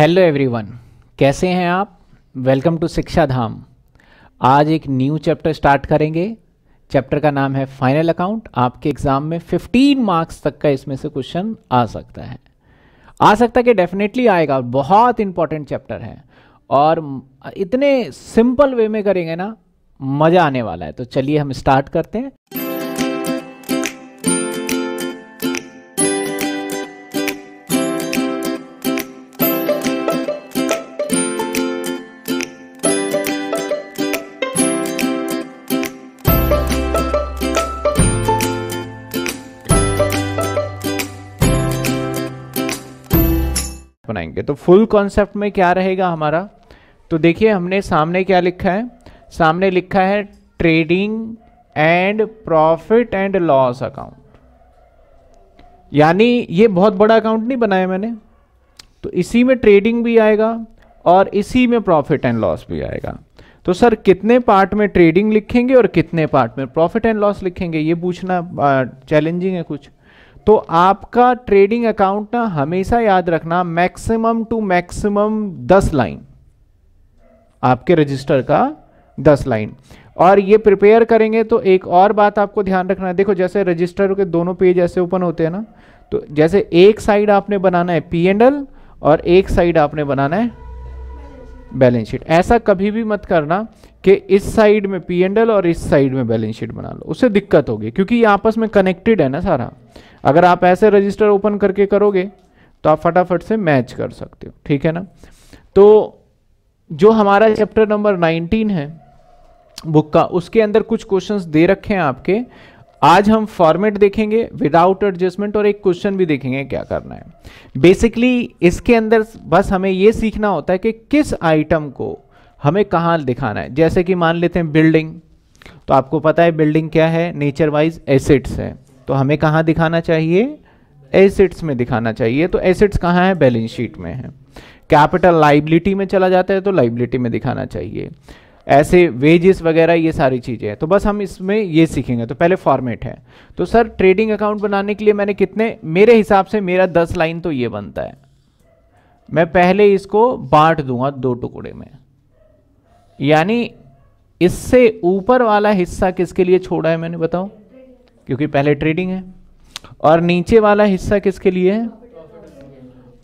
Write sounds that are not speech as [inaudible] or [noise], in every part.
hello everyone कैसे हैं आप वेलकम टू शिक्षा धाम आज एक न्यू चैप्टर स्टार्ट करेंगे चैप्टर का नाम है फाइनल अकाउंट आपके एग्जाम में 15 मार्क्स तक का इसमें से क्वेश्चन आ सकता है आ सकता है कि डेफिनेटली आएगा बहुत इंपॉर्टेंट चैप्टर है और इतने सिंपल वे में करेंगे ना मज़ा आने वाला है तो चलिए हम स्टार्ट करते हैं बनाएंगे तो फुल कॉन्सेप्ट में क्या रहेगा हमारा तो देखिए हमने सामने क्या लिखा है सामने लिखा है trading and profit and loss account यानी ये बहुत बड़ा अकाउंट नहीं बनाया मैंने तो इसी में ट्रेडिंग भी आएगा और इसी में प्रॉफिट एंड लॉस भी आएगा तो सर कितने पार्ट में ट्रेडिंग लिखेंगे और कितने पार्ट में प्रॉफिट एंड लॉस लिखेंगे ये पूछना चैलेंजिंग है कुछ तो आपका ट्रेडिंग अकाउंट ना हमेशा याद रखना मैक्सिमम टू मैक्सिमम दस लाइन आपके रजिस्टर का दस लाइन और ये प्रिपेयर करेंगे तो एक और बात आपको ध्यान रखना है देखो जैसे रजिस्टर के दोनों पेज ऐसे ओपन होते हैं ना तो जैसे एक साइड आपने बनाना है पी एंड एल और एक साइड आपने बनाना है बैलेंस शीट ऐसा कभी भी मत करना कि इस साइड में पी एंड एल और इस साइड में बैलेंस शीट बना लो उससे दिक्कत होगी क्योंकि ये आपस में कनेक्टेड है ना सारा अगर आप ऐसे रजिस्टर ओपन करके करोगे तो आप फटाफट से मैच कर सकते हो ठीक है ना तो जो हमारा चैप्टर नंबर 19 है बुक का उसके अंदर कुछ क्वेश्चंस दे रखे हैं आपके आज हम फॉर्मेट देखेंगे विदाउट एडजस्टमेंट और एक क्वेश्चन भी देखेंगे क्या करना है बेसिकली इसके अंदर बस हमें ये सीखना होता है कि किस आइटम को हमें कहां दिखाना है जैसे कि मान लेते हैं बिल्डिंग तो आपको पता है बिल्डिंग क्या है नेचर वाइज एसेट्स है तो हमें कहाँ दिखाना चाहिए एसेट्स में दिखाना चाहिए तो एसेट्स कहाँ है बैलेंस शीट में है कैपिटल लाइबिलिटी में चला जाता है तो लाइबिलिटी में दिखाना चाहिए ऐसे वेजेस वगैरह ये सारी चीज़ें तो बस हम इसमें ये सीखेंगे तो पहले फॉर्मेट है तो सर ट्रेडिंग अकाउंट बनाने के लिए मैंने कितने मेरे हिसाब से मेरा दस लाइन तो ये बनता है मैं पहले इसको बांट दूंगा दो टुकड़े में यानी इससे ऊपर वाला हिस्सा किसके लिए छोड़ा है मैंने बताओ क्योंकि पहले ट्रेडिंग है और नीचे वाला हिस्सा किसके लिए है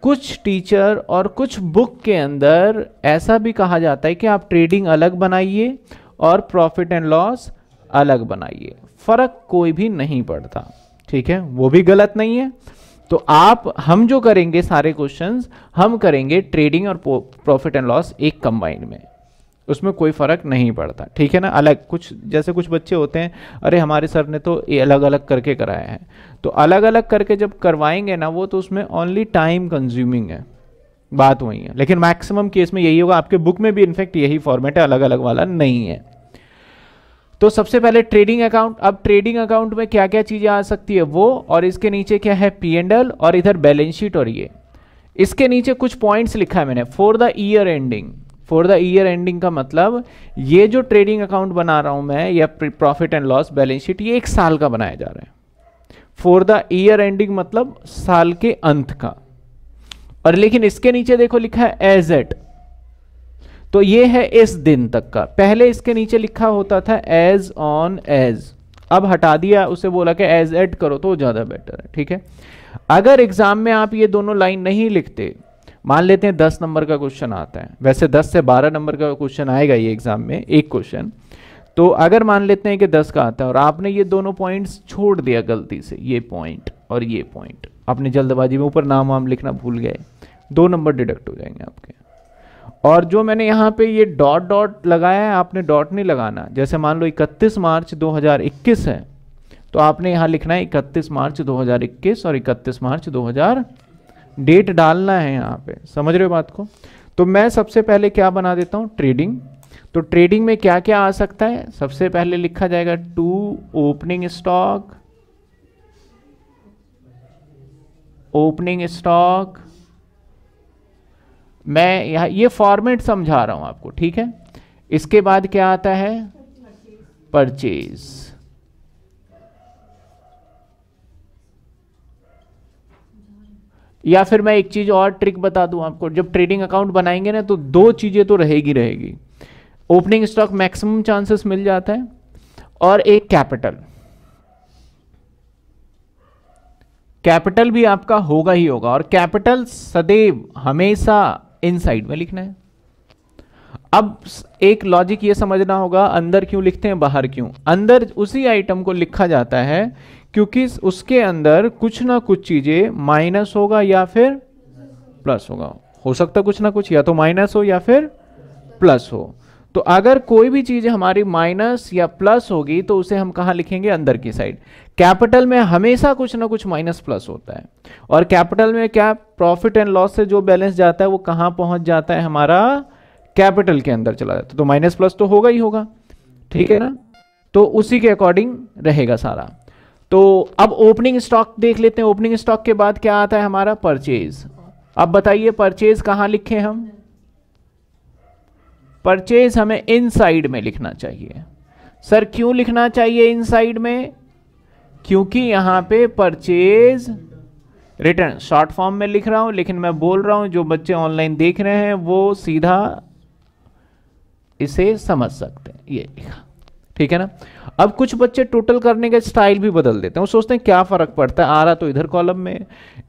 कुछ टीचर और कुछ बुक के अंदर ऐसा भी कहा जाता है कि आप ट्रेडिंग अलग बनाइए और प्रॉफिट एंड लॉस अलग बनाइए फर्क कोई भी नहीं पड़ता ठीक है वो भी गलत नहीं है तो आप हम जो करेंगे सारे क्वेश्चंस हम करेंगे ट्रेडिंग और प्रॉफिट एंड लॉस एक कंबाइंड में उसमें कोई फ़र्क नहीं पड़ता ठीक है ना अलग कुछ जैसे कुछ बच्चे होते हैं अरे हमारे सर ने तो ये अलग अलग करके कराया है तो अलग अलग करके जब करवाएंगे ना वो तो उसमें ओनली टाइम कंज्यूमिंग है बात वही है लेकिन मैक्सिमम केस में यही होगा आपके बुक में भी इनफैक्ट यही फॉर्मेट है अलग अलग वाला नहीं है तो सबसे पहले ट्रेडिंग अकाउंट अब ट्रेडिंग अकाउंट में क्या क्या चीज़ें आ सकती है वो और इसके नीचे क्या है पी एंड एल और इधर बैलेंस शीट और ये इसके नीचे कुछ पॉइंट्स लिखा है मैंने for the year ending for the year ending का मतलब ये जो ट्रेडिंग अकाउंट बना रहा हूं मैं या profit and loss balance sheet ये एक साल का बनाया जा रहा है फॉर द ईयर एंडिंग मतलब साल के अंत का और लेकिन इसके नीचे देखो लिखा है एज एट तो ये है इस दिन तक का पहले इसके नीचे लिखा होता था एज ऑन एज अब हटा दिया उसे बोला कि एज एड करो तो ज़्यादा बेटर है ठीक है अगर एग्जाम में आप ये दोनों लाइन नहीं लिखते मान लेते हैं दस नंबर का क्वेश्चन आता है वैसे दस से बारह नंबर का क्वेश्चन आएगा ये एग्जाम में एक क्वेश्चन तो अगर मान लेते हैं कि दस का आता है और आपने ये दोनों पॉइंट्स छोड़ दिया गलती से ये पॉइंट और ये पॉइंट आपने जल्दबाजी में ऊपर नाम वाम लिखना भूल गए दो नंबर डिडक्ट हो जाएंगे आपके और जो मैंने यहाँ पे ये डॉट डॉट लगाया है आपने डॉट नहीं लगाना जैसे मान लो 31 मार्च 2021 है तो आपने यहाँ लिखना है 31 मार्च 2021 और 31 मार्च 2000 डेट डालना है यहाँ पे समझ रहे हो बात को तो मैं सबसे पहले क्या बना देता हूँ ट्रेडिंग तो ट्रेडिंग में क्या क्या आ सकता है सबसे पहले लिखा जाएगा to opening stock opening stock मैं यहाँ ये फॉर्मेट समझा रहा हूँ आपको ठीक है इसके बाद क्या आता है परचेज़ या फिर मैं एक चीज़ और ट्रिक बता दूं आपको जब ट्रेडिंग अकाउंट बनाएंगे ना तो दो चीज़ें तो रहेगी रहेगी ओपनिंग स्टॉक मैक्सिमम चांसेस मिल जाता है और एक कैपिटल कैपिटल भी आपका होगा ही होगा और कैपिटल सदैव हमेशा इन साइड में लिखना है अब एक लॉजिक ये समझना होगा अंदर क्यों लिखते हैं बाहर क्यों अंदर उसी आइटम को लिखा जाता है क्योंकि उसके अंदर कुछ ना कुछ चीज़ें माइनस होगा या फिर प्लस होगा हो सकता कुछ ना कुछ या तो माइनस हो या फिर प्लस हो तो अगर कोई भी चीज़ हमारी माइनस या प्लस होगी तो उसे हम कहा लिखेंगे अंदर की साइड कैपिटल में हमेशा कुछ ना कुछ माइनस प्लस होता है और कैपिटल में क्या प्रॉफिट एंड लॉस से जो बैलेंस जाता है वो कहां पहुंच जाता है हमारा कैपिटल के अंदर चला जाता है तो माइनस प्लस तो होगा ही होगा ठीक है ना तो उसी के अकॉर्डिंग रहेगा सारा तो अब ओपनिंग स्टॉक देख लेते हैं ओपनिंग स्टॉक के बाद क्या आता है हमारा परचेज अब बताइए परचेज कहां लिखे हम परचेज हमें इन साइड में लिखना चाहिए सर क्यों लिखना चाहिए इन साइड में क्योंकि यहां पे परचेज रिटर्न शॉर्ट फॉर्म में लिख रहा हूं लेकिन मैं बोल रहा हूं जो बच्चे ऑनलाइन देख रहे हैं वो सीधा इसे समझ सकते हैं ये लिखा ठीक है ना अब कुछ बच्चे टोटल करने का स्टाइल भी बदल देते हैं वो सोचते हैं क्या फ़र्क पड़ता है आ रहा तो इधर कॉलम में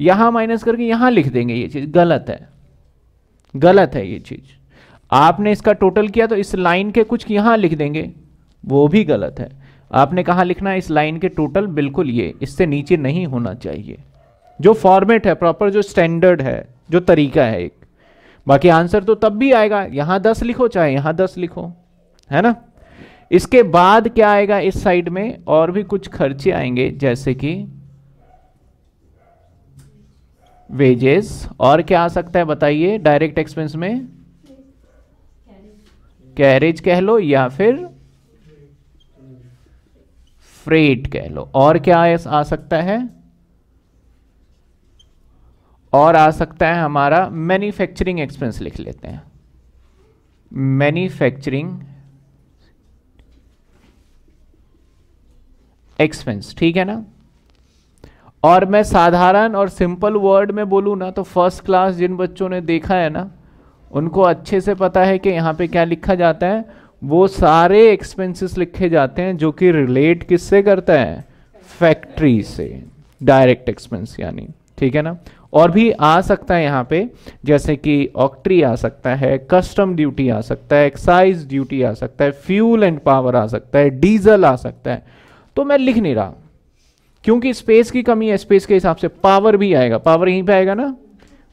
यहां माइनस करके यहां लिख देंगे ये चीज़ गलत है गलत है ये चीज़ आपने इसका टोटल किया तो इस लाइन के कुछ यहां लिख देंगे वो भी गलत है आपने कहा लिखना है इस लाइन के टोटल बिल्कुल ये इससे नीचे नहीं होना चाहिए जो फॉर्मेट है प्रॉपर जो स्टैंडर्ड है जो तरीका है एक बाकी आंसर तो तब भी आएगा यहां दस लिखो चाहे यहां दस लिखो है ना इसके बाद क्या आएगा इस साइड में और भी कुछ खर्चे आएंगे जैसे कि वेजेस और क्या आ सकता है बताइए डायरेक्ट एक्सपेंस में कैरेज कह लो या फिर फ्रेट कह लो और क्या आ सकता है और आ सकता है हमारा मैन्युफैक्चरिंग एक्सपेंस लिख लेते हैं मैन्युफैक्चरिंग एक्सपेंस ठीक है ना और मैं साधारण और सिंपल वर्ड में बोलू ना तो फर्स्ट क्लास जिन बच्चों ने देखा है ना उनको अच्छे से पता है कि यहां पे क्या लिखा जाता है वो सारे एक्सपेंसेस लिखे जाते हैं जो कि रिलेट किससे करता है फैक्ट्री से डायरेक्ट एक्सपेंस यानी ठीक है ना और भी आ सकता है यहाँ पे जैसे कि ऑक्ट्री आ सकता है कस्टम ड्यूटी आ सकता है एक्साइज ड्यूटी आ सकता है फ्यूल एंड पावर आ सकता है डीजल आ सकता है तो मैं लिख नहीं रहा क्योंकि स्पेस की कमी है स्पेस के हिसाब से पावर भी आएगा पावर यहीं पे आएगा ना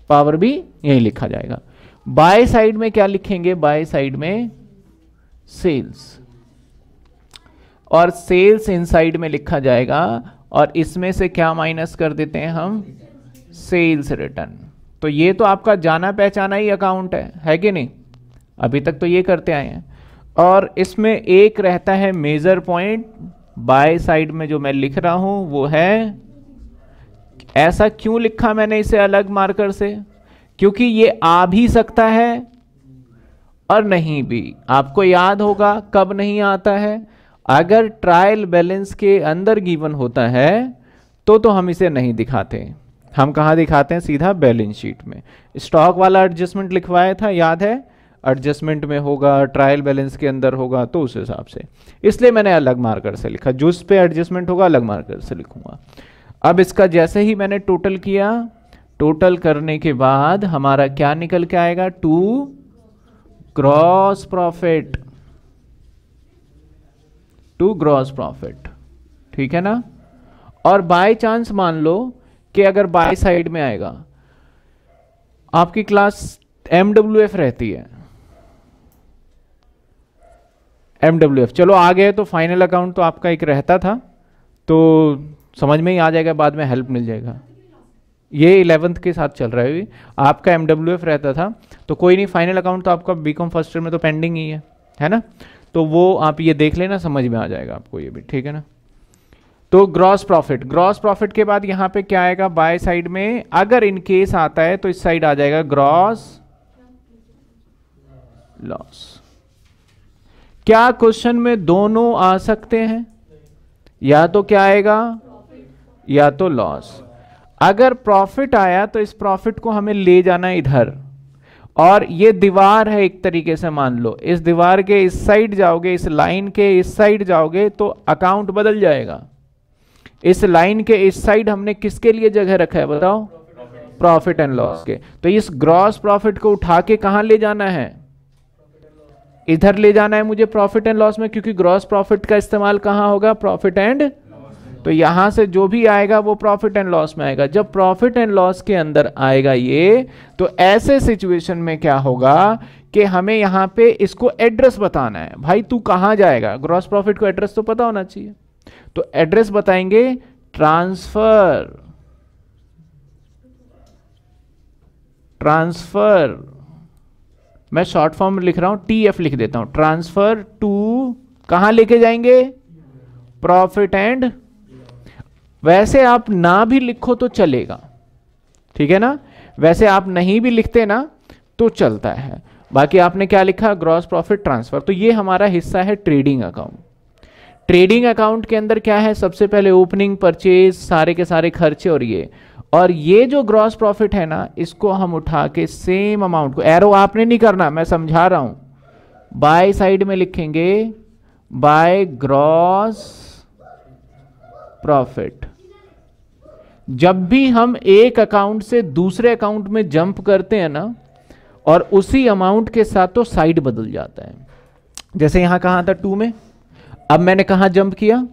पावर भी यहीं लिखा जाएगा बाय साइड में क्या लिखेंगे बाय साइड में सेल्स और सेल्स इनसाइड में लिखा जाएगा और इसमें से क्या माइनस कर देते हैं हम सेल्स रिटर्न तो ये तो आपका जाना पहचाना ही अकाउंट है है कि नहीं अभी तक तो ये करते आए हैं और इसमें एक रहता है मेजर पॉइंट बाय साइड में जो मैं लिख रहा हूं वो है ऐसा क्यों लिखा मैंने इसे अलग मार्कर से क्योंकि ये आ भी सकता है और नहीं भी आपको याद होगा कब नहीं आता है अगर ट्रायल बैलेंस के अंदर गिवन होता है तो तो हम इसे नहीं दिखाते हम कहा दिखाते हैं सीधा बैलेंस शीट में स्टॉक वाला एडजस्टमेंट लिखवाया था याद है एडजस्टमेंट में होगा ट्रायल बैलेंस के अंदर होगा तो उस हिसाब से इसलिए मैंने अलग मार्कर से लिखा जूस पे एडजस्टमेंट होगा अलग मार्कर से लिखूंगा अब इसका जैसे ही मैंने टोटल किया टोटल करने के बाद हमारा क्या निकल के आएगा to gross profit to gross profit ठीक है ना और बाय चांस मान लो कि अगर बाय साइड में आएगा आपकी क्लास एम रहती है एम डब्ल्यू एफ चलो आ गए तो फाइनल अकाउंट तो आपका एक रहता था तो समझ में ही आ जाएगा बाद में हेल्प मिल जाएगा ये इलेवंथ के साथ चल रहा है आपका एम डब्ल्यू एफ रहता था तो कोई नहीं फाइनल अकाउंट तो आपका बी कॉम फर्स्ट ईयर में तो पेंडिंग ही है है ना तो वो आप ये देख लेना समझ में आ जाएगा आपको ये भी ठीक है ना तो ग्रॉस प्रॉफिट ग्रॉस प्रॉफिट के बाद यहाँ पे क्या आएगा बाय साइड में अगर इन केस आता है तो इस साइड आ जाएगा ग्रॉस लॉस क्या क्वेश्चन में दोनों आ सकते हैं या तो क्या आएगा या तो लॉस अगर प्रॉफिट आया तो इस प्रॉफिट को हमें ले जाना इधर और ये दीवार है एक तरीके से मान लो इस दीवार के इस साइड जाओगे इस लाइन के इस साइड जाओगे तो अकाउंट बदल जाएगा इस लाइन के इस साइड हमने किसके लिए जगह रखा है बताओ प्रॉफिट एंड लॉस के तो इस ग्रॉस प्रॉफिट को उठा के कहां ले जाना है इधर ले जाना है मुझे प्रॉफिट एंड लॉस में क्योंकि ग्रॉस प्रॉफिट का इस्तेमाल कहाँ होगा प्रॉफिट एंड तो यहां से जो भी आएगा वो प्रॉफिट एंड लॉस में आएगा जब प्रॉफिट एंड लॉस के अंदर आएगा ये तो ऐसे सिचुएशन में क्या होगा कि हमें यहां पे इसको एड्रेस बताना है भाई तू कहां जाएगा ग्रॉस प्रॉफिट को एड्रेस तो पता होना चाहिए तो एड्रेस बताएंगे ट्रांसफर ट्रांसफर मैं शॉर्ट फॉर्म लिख रहा हूं टी एफ लिख देता हूं ट्रांसफर टू कहा लेके जाएंगे प्रॉफिट एंड वैसे आप ना भी लिखो तो चलेगा ठीक है ना वैसे आप नहीं भी लिखते ना तो चलता है बाकी आपने क्या लिखा ग्रॉस प्रॉफिट ट्रांसफर तो ये हमारा हिस्सा है ट्रेडिंग अकाउंट ट्रेडिंग अकाउंट के अंदर क्या है सबसे पहले ओपनिंग परचेज सारे के सारे खर्चे और ये और ये जो ग्रॉस प्रॉफिट है ना इसको हम उठा के सेम अमाउंट को एरो आपने नहीं करना मैं समझा रहा हूं बाय साइड में लिखेंगे बाय ग्रॉस प्रॉफिट जब भी हम एक अकाउंट से दूसरे अकाउंट में जंप करते हैं ना और उसी अमाउंट के साथ तो साइड बदल जाता है जैसे यहां कहा था टू में अब मैंने कहा जंप किया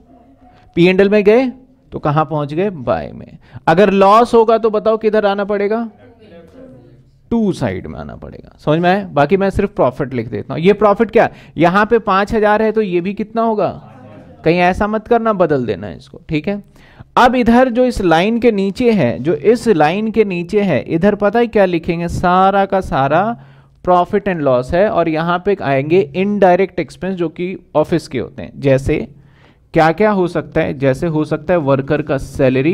पी एंडल में गए तो कहां पहुंच गए बाय में अगर लॉस होगा तो बताओ किधर आना पड़ेगा टू साइड में आना पड़ेगा समझ में आए बाकी मैं सिर्फ प्रॉफिट लिख देता हूं ये प्रॉफिट क्या यहां पे पांच हजार है तो ये भी कितना होगा कहीं ऐसा मत करना बदल देना इसको ठीक है अब इधर जो इस लाइन के नीचे है जो इस लाइन के नीचे है इधर पता है क्या लिखेंगे सारा का सारा प्रॉफिट एंड लॉस है और यहां पे आएंगे इनडायरेक्ट एक्सपेंस जो कि ऑफिस के होते हैं जैसे क्या क्या हो सकता है जैसे हो सकता है वर्कर का सैलरी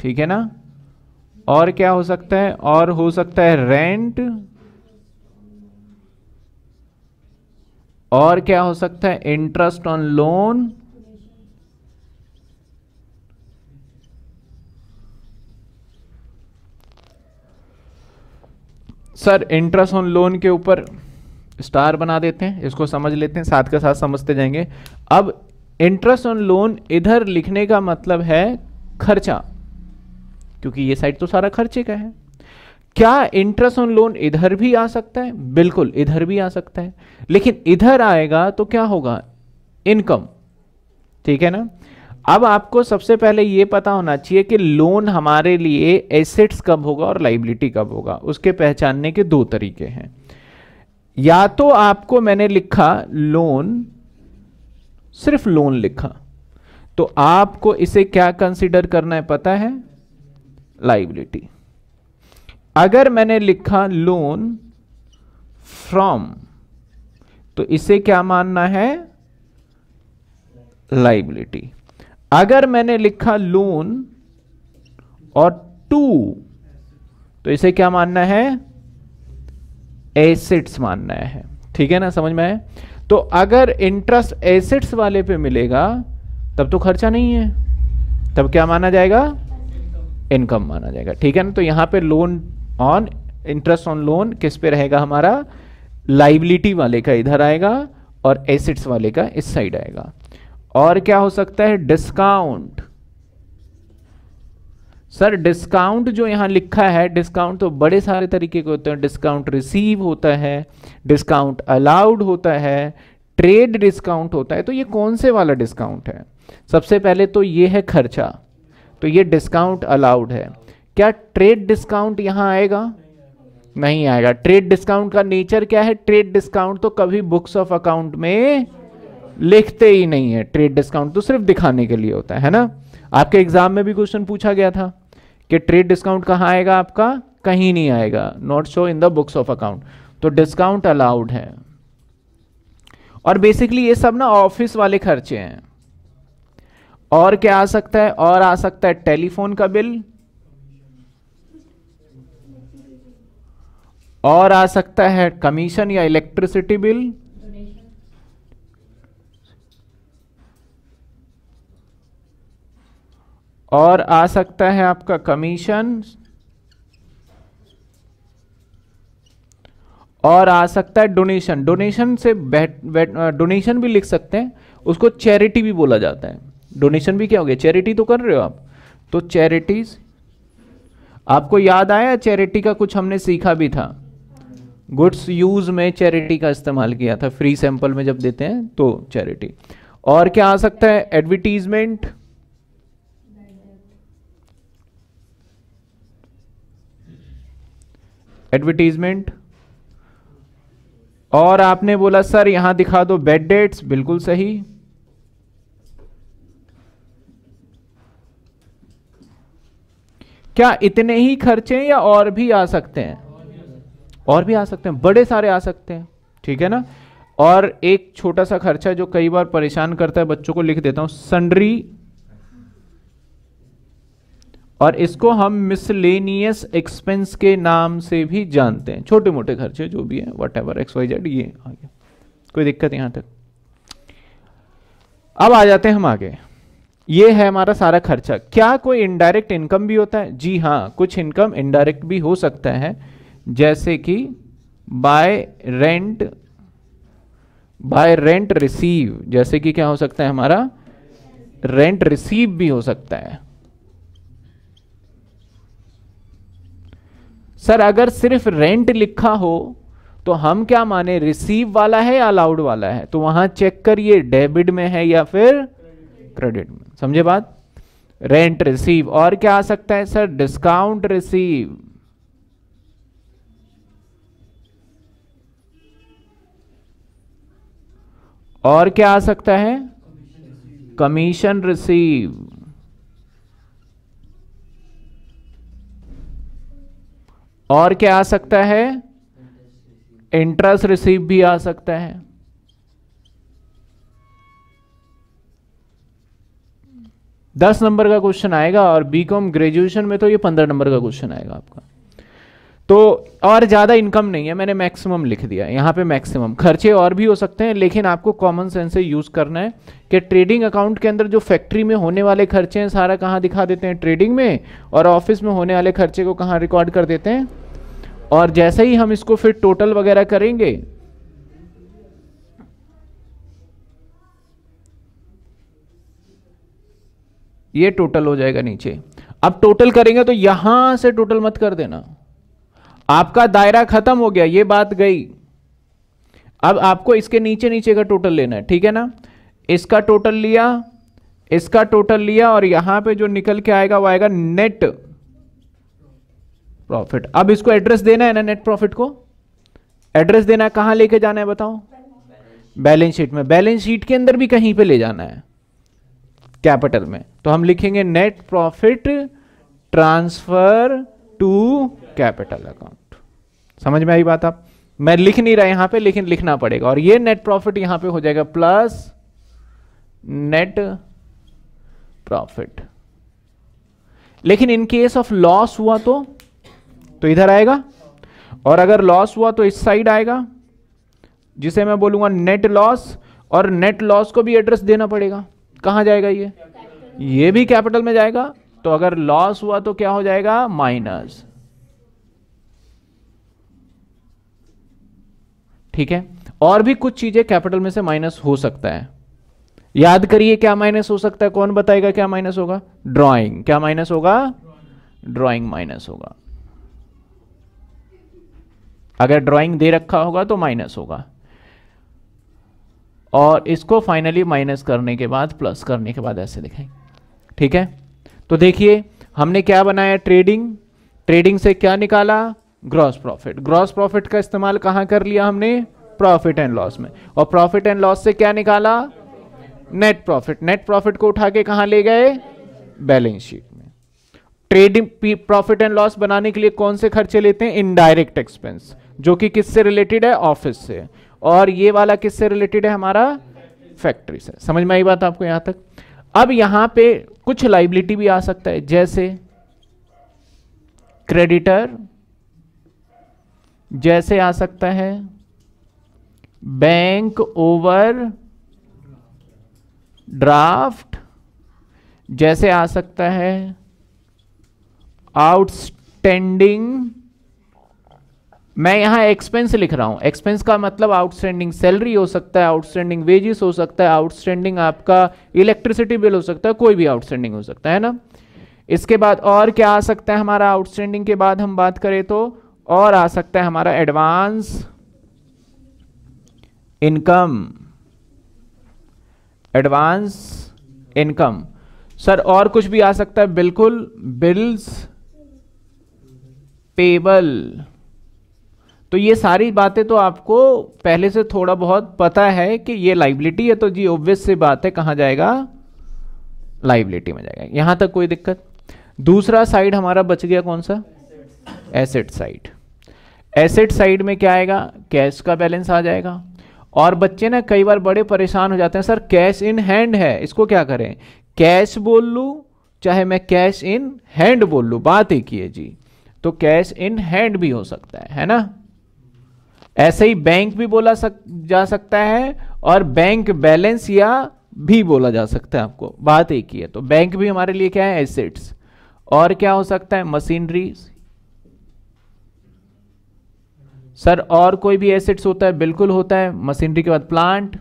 ठीक है ना और क्या हो सकता है और हो सकता है रेंट और क्या हो सकता है interest on loan sir interest on loan के ऊपर स्टार बना देते हैं इसको समझ लेते हैं साथ के साथ समझते जाएंगे अब इंटरेस्ट ऑन लोन इधर लिखने का मतलब है खर्चा क्योंकि ये साइड तो सारा खर्चे का है क्या इंटरेस्ट ऑन लोन इधर भी आ सकता है बिल्कुल इधर भी आ सकता है लेकिन इधर आएगा तो क्या होगा इनकम ठीक है ना अब आपको सबसे पहले यह पता होना चाहिए कि लोन हमारे लिए एसेट्स कब होगा और लाइबिलिटी कब होगा उसके पहचानने के दो तरीके हैं या तो आपको मैंने लिखा लोन सिर्फ लोन लिखा तो आपको इसे क्या कंसिडर करना है पता है लाइबिलिटी अगर मैंने लिखा लोन फ्रॉम तो इसे क्या मानना है लाइबिलिटी अगर मैंने लिखा लोन और टू तो इसे क्या मानना है एसेट्स मानना है ठीक है ना समझ में आए तो अगर इंटरेस्ट एसेट्स वाले पे मिलेगा तब तो खर्चा नहीं है तब क्या माना जाएगा इनकम माना जाएगा ठीक है ना तो यहां पे loan on interest on loan किस पे रहेगा हमारा लाइबिलिटी वाले का इधर आएगा और एसेट्स वाले का इस साइड आएगा और क्या हो सकता है डिस्काउंट सर डिस्काउंट जो यहाँ लिखा है डिस्काउंट तो बड़े सारे तरीके के होते हैं डिस्काउंट रिसीव होता है डिस्काउंट अलाउड होता है ट्रेड डिस्काउंट होता है तो ये कौन से वाला डिस्काउंट है सबसे पहले तो ये है खर्चा तो ये डिस्काउंट अलाउड है क्या ट्रेड डिस्काउंट यहाँ आएगा नहीं आएगा ट्रेड डिस्काउंट का नेचर क्या है ट्रेड डिस्काउंट तो कभी बुक्स ऑफ अकाउंट में लिखते ही नहीं है ट्रेड डिस्काउंट तो सिर्फ दिखाने के लिए होता है ना आपके एग्जाम में भी क्वेश्चन पूछा गया था कि ट्रेड डिस्काउंट कहाँ आएगा आपका कहीं नहीं आएगा not show in the books of account तो डिस्काउंट अलाउड है और बेसिकली ये सब ना ऑफिस वाले खर्चे हैं और क्या आ सकता है और आ सकता है टेलीफोन का बिल और आ सकता है कमीशन या इलेक्ट्रिसिटी बिल और आ सकता है आपका कमीशन और आ सकता है डोनेशन डोनेशन से डोनेशन भी लिख सकते हैं उसको चैरिटी भी बोला जाता है डोनेशन भी क्या हो गया चैरिटी तो कर रहे हो आप तो चैरिटीज आपको याद आया चैरिटी का कुछ हमने सीखा भी था गुड्स यूज में चैरिटी का इस्तेमाल किया था फ्री सैंपल में जब देते हैं तो चैरिटी और क्या आ सकता है एडवर्टीजमेंट एडवर्टीजमेंट और आपने बोला सर यहां दिखा दो बेड डेट्स बिल्कुल सही क्या इतने ही खर्चे या और भी आ सकते हैं और भी आ सकते हैं बड़े सारे आ सकते हैं ठीक है ना और एक छोटा सा खर्चा जो कई बार परेशान करता है बच्चों को लिख देता हूं सन्ड्री और इसको हम मिसलेनियस एक्सपेंस के नाम से भी जानते हैं छोटे मोटे खर्चे जो भी है whatever X Y Z ये आ गया कोई दिक्कत यहां तक अब आ जाते हैं हम आगे ये है हमारा सारा खर्चा क्या कोई इनडायरेक्ट इनकम भी होता है जी हाँ कुछ इनकम इनडायरेक्ट भी हो सकता है जैसे कि by rent by rent receive जैसे कि क्या हो सकता है हमारा रेंट रिसीव भी हो सकता है सर अगर सिर्फ रेंट लिखा हो तो हम क्या माने रिसीव वाला है या अलाउड वाला है तो वहां चेक करिए डेबिट में है या फिर क्रेडिट में समझे बात रेंट रिसीव और क्या आ सकता है सर डिस्काउंट रिसीव और क्या आ सकता है कमीशन रिसीव और क्या आ सकता है इंटरेस्ट रिसीव भी आ सकता है दस नंबर का क्वेश्चन आएगा और बीकॉम ग्रेजुएशन में तो ये पंद्रह नंबर का क्वेश्चन आएगा आपका तो और ज़्यादा इनकम नहीं है मैंने मैक्सिमम लिख दिया यहां पे मैक्सिमम खर्चे और भी हो सकते हैं लेकिन आपको कॉमन सेंस से यूज़ करना है कि ट्रेडिंग अकाउंट के अंदर जो फैक्ट्री में होने वाले खर्चे हैं सारा कहां दिखा देते हैं ट्रेडिंग में और ऑफिस में होने वाले खर्चे को कहां रिकॉर्ड कर देते हैं और जैसे ही हम इसको फिर टोटल वगैरह करेंगे ये टोटल हो जाएगा नीचे अब टोटल करेंगे तो यहां से टोटल मत कर देना आपका दायरा खत्म हो गया ये बात गई अब आपको इसके नीचे नीचे का टोटल लेना है ठीक है ना इसका टोटल लिया इसका टोटल लिया और यहां पे जो निकल के आएगा वो आएगा नेट प्रॉफिट अब इसको एड्रेस देना है ना नेट प्रॉफिट को एड्रेस देना है कहां लेके जाना है बताओ बैलेंस शीट में बैलेंस शीट के अंदर भी कहीं पे ले जाना है कैपिटल में तो हम लिखेंगे net profit transfer to capital account समझ में आई बात आप मैं लिख नहीं रहा यहां पे लेकिन लिखना पड़ेगा और ये नेट प्रॉफिट यहां पे हो जाएगा प्लस नेट प्रॉफिट लेकिन इन केस ऑफ लॉस हुआ तो तो इधर आएगा और अगर लॉस हुआ तो इस साइड आएगा जिसे मैं बोलूंगा नेट लॉस और नेट लॉस को भी एड्रेस देना पड़ेगा कहां जाएगा ये ये भी कैपिटल में जाएगा तो अगर लॉस हुआ तो क्या हो जाएगा माइनस ठीक है और भी कुछ चीजें कैपिटल में से माइनस हो सकता है याद करिए क्या माइनस हो सकता है कौन बताएगा क्या माइनस होगा ड्राइंग क्या माइनस होगा ड्राइंग माइनस होगा अगर ड्राइंग दे रखा होगा तो माइनस होगा और इसको फाइनली माइनस करने के बाद प्लस करने के बाद ऐसे दिखाएं ठीक है तो देखिए हमने क्या बनाया ट्रेडिंग ट्रेडिंग से क्या निकाला ग्रॉस प्रॉफिट ग्रॉस प्रॉफिट का इस्तेमाल कहां कर लिया हमने प्रॉफिट एंड लॉस में और प्रॉफिट एंड लॉस से क्या निकाला नेट प्रॉफिट नेट प्रॉफिट को उठा के कहा ले गए बैलेंस शीट में ट्रेडिंग प्रॉफिट एंड लॉस बनाने के लिए कौन से खर्चे लेते हैं इनडायरेक्ट एक्सपेंस जो कि किससे रिलेटेड है ऑफिस से और ये वाला किससे रिलेटेड है हमारा फैक्ट्री से समझ में आई बात आपको यहां तक अब यहां पे कुछ लाइबिलिटी भी आ सकता है जैसे क्रेडिटर जैसे आ सकता है बैंक ओवर ड्राफ्ट जैसे आ सकता है आउटस्टैंडिंग मैं यहाँ एक्सपेंस लिख रहा हूँ एक्सपेंस का मतलब आउटस्टैंडिंग सैलरी हो सकता है आउटस्टैंडिंग वेजेस हो सकता है आउटस्टैंडिंग आपका इलेक्ट्रिसिटी बिल हो सकता है कोई भी आउटस्टैंडिंग हो सकता है ना इसके बाद और क्या आ सकता है हमारा आउटस्टैंडिंग के बाद हम बात करें तो और आ सकता है हमारा advance income advance income sir और कुछ भी आ सकता है बिल्कुल बिल्स पेबल तो ये सारी बातें तो आपको पहले से थोड़ा बहुत पता है कि ये लाइबिलिटी है तो जी ऑब्वियस सी बात है कहाँ जाएगा लाइबिलिटी में जाएगा यहाँ तक कोई दिक्कत दूसरा साइड हमारा बच गया कौन सा एसेट साइड एसेट साइड में क्या आएगा कैश का बैलेंस आ जाएगा और बच्चे ना कई बार बड़े परेशान हो जाते हैं सर कैश इन हैंड है इसको क्या करें कैश बोल लूँ चाहे मैं कैश इन हैंड बोल लूँ बात एक ही है जी तो कैश इन हैंड भी हो सकता है है ना ऐसे ही बैंक भी बोला सक, जा सकता है और बैंक बैलेंस या भी बोला जा सकता है आपको बात एक ही है तो बैंक भी हमारे लिए क्या है एसेट्स और क्या हो सकता है मशीनरी सर और कोई भी एसेट्स होता है बिल्कुल होता है मशीनरी के बाद प्लांट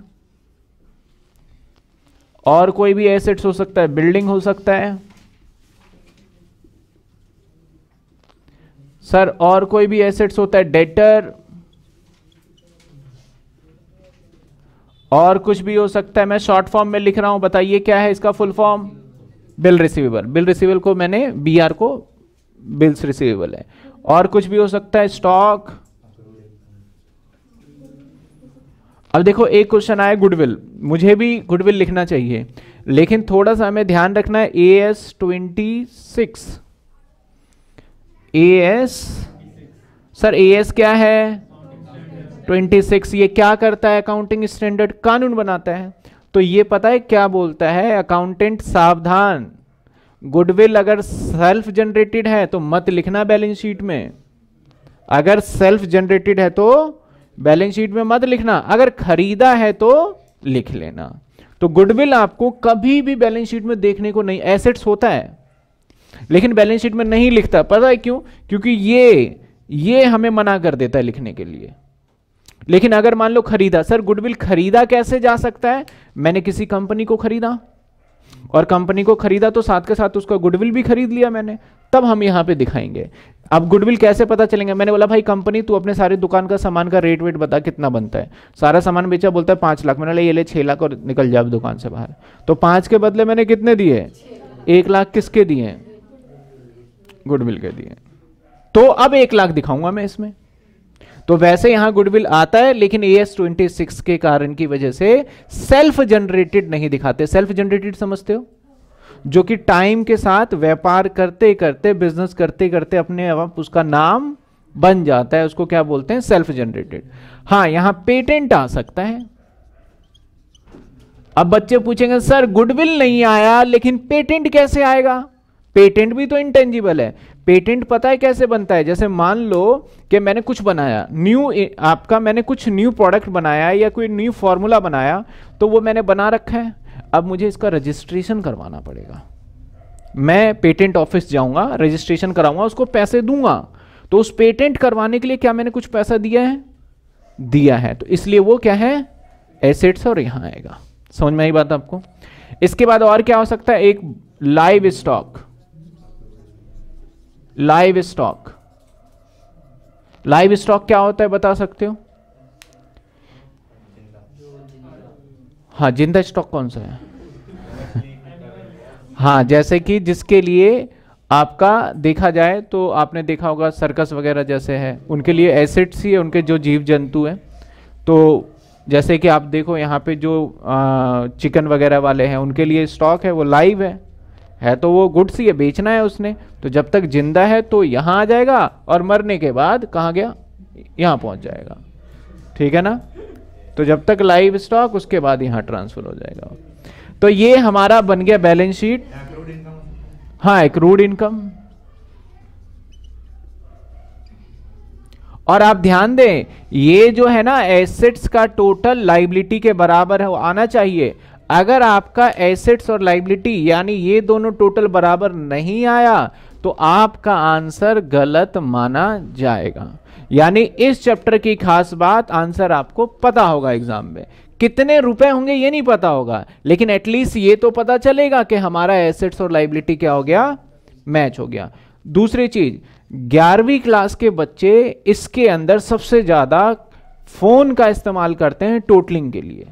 और कोई भी एसेट्स हो सकता है बिल्डिंग हो सकता है सर और कोई भी एसेट्स होता है डेटर और कुछ भी हो सकता है मैं शॉर्ट फॉर्म में लिख रहा हूं बताइए क्या है इसका full form bill receivable bill receivable को मैंने बी आर को बिल्स रिसीवेबल है और कुछ भी हो सकता है स्टॉक अब देखो एक क्वेश्चन आया गुडविल मुझे भी गुडविल लिखना चाहिए लेकिन थोड़ा सा हमें ध्यान रखना है A S twenty six A S sir A S क्या है 26 ये क्या करता है अकाउंटिंग स्टैंडर्ड कानून बनाता है तो ये पता है क्या बोलता है अकाउंटेंट सावधान गुडविल अगर सेल्फ जनरेटेड है तो मत लिखना बैलेंस शीट में अगर सेल्फ जनरेटेड है तो बैलेंस शीट में मत लिखना अगर खरीदा है तो लिख लेना तो गुडविल आपको कभी भी बैलेंस शीट में देखने को नहीं एसेट्स होता है लेकिन बैलेंस शीट में नहीं लिखता पता है क्यों क्योंकि ये ये हमें मना कर देता है लिखने के लिए लेकिन अगर मान लो खरीदा सर गुडविल खरीदा कैसे जा सकता है मैंने किसी कंपनी को खरीदा और कंपनी को खरीदा तो साथ के साथ उसका गुडविल भी खरीद लिया मैंने तब हम यहां पे दिखाएंगे अब गुडविल कैसे पता चलेंगे मैंने बोला भाई कंपनी तू अपने सारे दुकान का सामान का रेट वेट बता कितना बनता है सारा सामान बेचा बोलता है पांच लाख मैंने बोला ये ले छह लाख और निकल जाए दुकान से बाहर तो पांच के बदले मैंने कितने दिए एक लाख किसके दिए गुडविल के दिए तो अब एक लाख दिखाऊंगा मैं इसमें तो वैसे यहां गुडविल आता है लेकिन ए एस ट्वेंटी सिक्स के कारण की वजह से सेल्फ जनरेटेड नहीं दिखाते सेल्फ जनरेटेड समझते हो जो कि टाइम के साथ व्यापार करते करते बिजनेस करते करते अपने आप उसका नाम बन जाता है उसको क्या बोलते हैं सेल्फ जनरेटेड हां यहां पेटेंट आ सकता है अब बच्चे पूछेंगे सर गुडविल नहीं आया लेकिन पेटेंट कैसे आएगा पेटेंट भी तो इंटेंजिबल है पेटेंट पता है कैसे बनता है जैसे मान लो कि मैंने कुछ बनाया न्यू आपका मैंने कुछ न्यू प्रोडक्ट बनाया या कोई न्यू फार्मूला बनाया तो वो मैंने बना रखा है अब मुझे इसका रजिस्ट्रेशन करवाना पड़ेगा मैं पेटेंट ऑफिस जाऊंगा रजिस्ट्रेशन कराऊंगा उसको पैसे दूंगा तो उस पेटेंट करवाने के लिए क्या मैंने कुछ पैसा दिया है दिया है तो इसलिए वो क्या है एसेट्स और यहां आएगा समझ में आई बात आपको इसके बाद और क्या हो सकता है एक live stock live stock live stock क्या होता है बता सकते हो हाँ जिंदा स्टॉक कौन सा है [laughs] हाँ जैसे कि जिसके लिए आपका देखा जाए तो आपने देखा होगा सर्कस वगैरह जैसे है उनके लिए एसिड्स ही है उनके जो जीव जंतु हैं तो जैसे कि आप देखो यहाँ पे जो आ, चिकन वगैरह वाले हैं उनके लिए स्टॉक है वो लाइव है है तो वो गुड्स ये बेचना है उसने तो जब तक जिंदा है तो यहाँ आ जाएगा और मरने के बाद कहाँ गया यहाँ पहुँच जाएगा ठीक है ना तो जब तक लाइव स्टॉक उसके बाद यहाँ ट्रांसफर हो जाएगा तो ये हमारा बन गया बैलेंस शीट हाँ रूड इनकम और आप ध्यान दें ये जो है ना एसेट्स का टोटल लाइबिलिटी के बराबर आना चाहिए अगर आपका एसेट्स और लाइबिलिटी यानी ये दोनों टोटल बराबर नहीं आया तो आपका आंसर गलत माना जाएगा यानी इस चैप्टर की खास बात आंसर आपको पता होगा एग्जाम में कितने रुपए होंगे ये नहीं पता होगा लेकिन एटलीस्ट ये तो पता चलेगा कि हमारा एसेट्स और लाइबिलिटी क्या हो गया मैच हो गया दूसरी चीज ग्यारहवीं क्लास के बच्चे इसके अंदर सबसे ज्यादा फोन का इस्तेमाल करते हैं टोटलिंग के लिए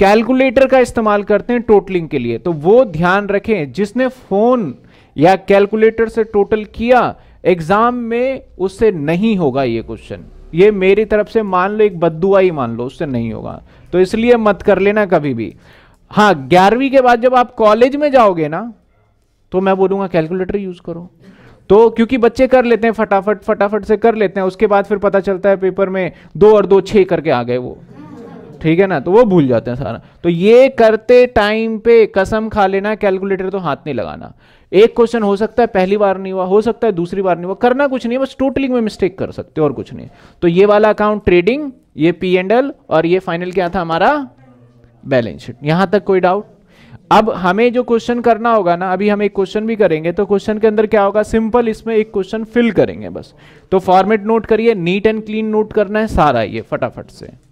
कैलकुलेटर का इस्तेमाल करते हैं टोटलिंग के लिए तो वो ध्यान रखें जिसने फोन या कैलकुलेटर से टोटल किया एग्जाम में उससे नहीं होगा ये क्वेश्चन ये मेरी तरफ से मान लो एक बदुआ ही मान लो उससे नहीं होगा तो इसलिए मत कर लेना कभी भी हाँ ग्यारहवीं के बाद जब आप कॉलेज में जाओगे ना तो मैं बोलूंगा कैलकुलेटर यूज करो तो क्योंकि बच्चे कर लेते हैं फटाफट फटाफट से कर लेते हैं उसके बाद फिर पता चलता है पेपर में दो और दो छः करके आ गए वो ठीक है ना तो वो भूल जाते हैं सारा तो ये करते टाइम पे कसम खा लेना कैलकुलेटर तो हाथ नहीं लगाना एक क्वेश्चन हो सकता है पहली बार नहीं हुआ हो सकता है दूसरी बार नहीं हुआ करना कुछ नहीं बस टोटलिंग में मिस्टेक कर सकते और कुछ नहीं तो ये वाला अकाउंट ट्रेडिंग ये पी एंड एल और ये फाइनल क्या था हमारा बैलेंस शीट यहां तक कोई डाउट अब हमें जो क्वेश्चन करना होगा ना अभी हम एक क्वेश्चन भी करेंगे तो क्वेश्चन के अंदर क्या होगा सिंपल इसमें एक क्वेश्चन फिल करेंगे बस तो फॉर्मेट नोट करिए नीट एंड क्लीन नोट करना है सारा ये फटाफट से